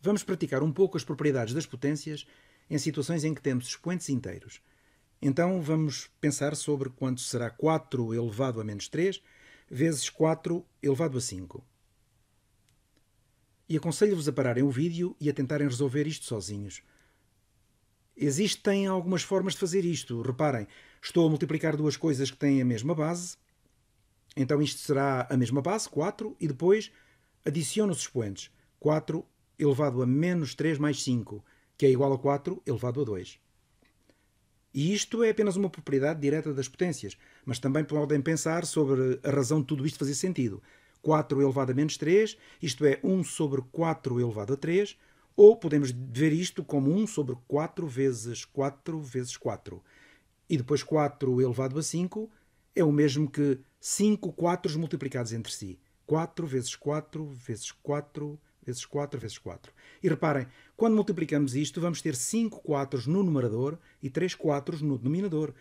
Vamos praticar um pouco as propriedades das potências em situações em que temos expoentes inteiros. Então vamos pensar sobre quanto será 4 elevado a menos 3 vezes 4 elevado a 5. E aconselho-vos a pararem o vídeo e a tentarem resolver isto sozinhos. Existem algumas formas de fazer isto. Reparem, estou a multiplicar duas coisas que têm a mesma base. Então isto será a mesma base, 4, e depois adiciono os expoentes. 4 elevado a menos 3 mais 5, que é igual a 4 elevado a 2. E isto é apenas uma propriedade direta das potências, mas também podem pensar sobre a razão de tudo isto fazer sentido. 4 elevado a menos 3, isto é 1 sobre 4 elevado a 3, ou podemos ver isto como 1 sobre 4 vezes 4 vezes 4. E depois 4 elevado a 5 é o mesmo que 5 4 multiplicados entre si. 4 vezes 4 vezes 4 vezes 4 vezes 4. E reparem, quando multiplicamos isto, vamos ter 5 4 no numerador e 3 4 no denominador.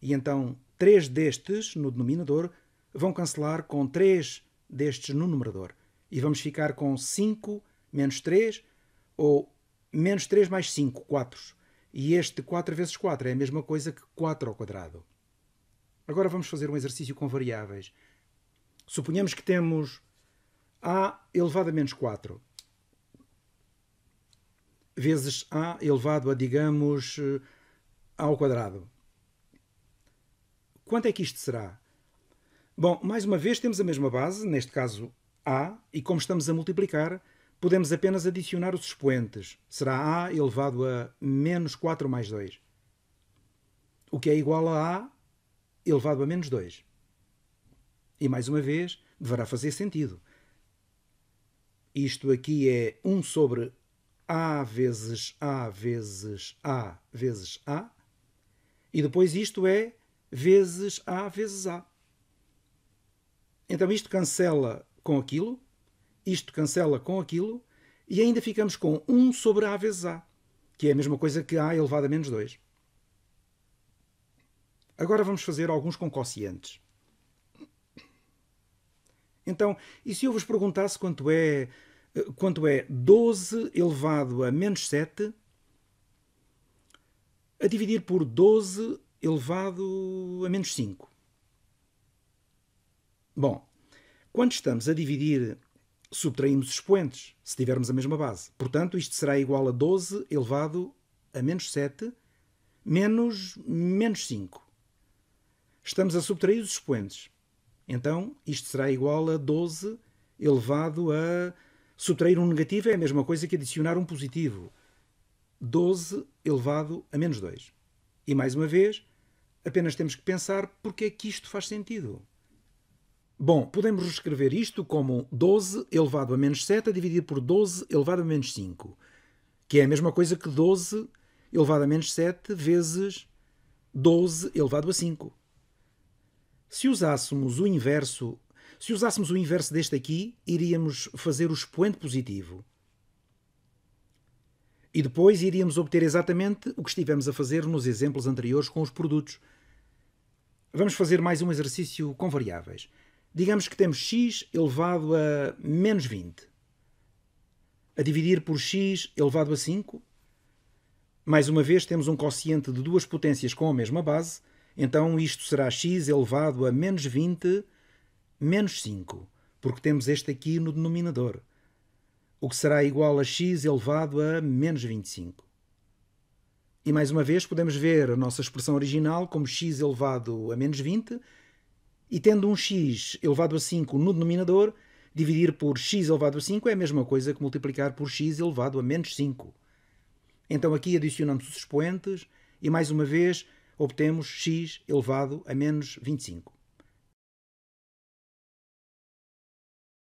E então, 3 destes no denominador vão cancelar com 3 destes no numerador. E vamos ficar com 5 menos 3 ou menos 3 mais 5, 4. E este 4 vezes 4 é a mesma coisa que 4 ao quadrado. Agora vamos fazer um exercício com variáveis. Suponhamos que temos a elevado a menos 4 vezes a elevado a, digamos, a eh, ao quadrado. Quanto é que isto será? Bom, mais uma vez temos a mesma base, neste caso a, e como estamos a multiplicar, podemos apenas adicionar os expoentes. Será a elevado a menos 4 mais 2, o que é igual a a elevado a menos 2. E mais uma vez, deverá fazer sentido. Isto aqui é 1 sobre A vezes A vezes A vezes A. E depois isto é vezes A vezes A. Então isto cancela com aquilo, isto cancela com aquilo, e ainda ficamos com 1 sobre A vezes A, que é a mesma coisa que A elevado a menos 2. Agora vamos fazer alguns com quocientes. Então, e se eu vos perguntasse quanto é, eh, quanto é 12 elevado a menos 7 a dividir por 12 elevado a menos 5? Bom, quando estamos a dividir, subtraímos expoentes, se tivermos a mesma base. Portanto, isto será igual a 12 elevado a menos 7 menos menos 5. Estamos a subtrair os expoentes. Então, isto será igual a 12 elevado a. Subtrair um negativo é a mesma coisa que adicionar um positivo. 12 elevado a menos 2. E mais uma vez, apenas temos que pensar porque é que isto faz sentido. Bom, podemos reescrever isto como 12 elevado a menos 7 dividido por 12 elevado a menos 5, que é a mesma coisa que 12 elevado a menos 7 vezes 12 elevado a 5. Se usássemos o inverso, se usássemos o inverso deste aqui, iríamos fazer o expoente positivo. E depois iríamos obter exatamente o que estivemos a fazer nos exemplos anteriores com os produtos. Vamos fazer mais um exercício com variáveis. Digamos que temos x elevado a menos 20. A dividir por x elevado a 5. Mais uma vez, temos um quociente de duas potências com a mesma base, então isto será x elevado a menos 20 menos 5, porque temos este aqui no denominador, o que será igual a x elevado a menos 25. E mais uma vez podemos ver a nossa expressão original como x elevado a menos 20, e tendo um x elevado a 5 no denominador, dividir por x elevado a 5 é a mesma coisa que multiplicar por x elevado a menos 5. Então aqui adicionamos os expoentes, e mais uma vez obtemos x elevado a menos 25.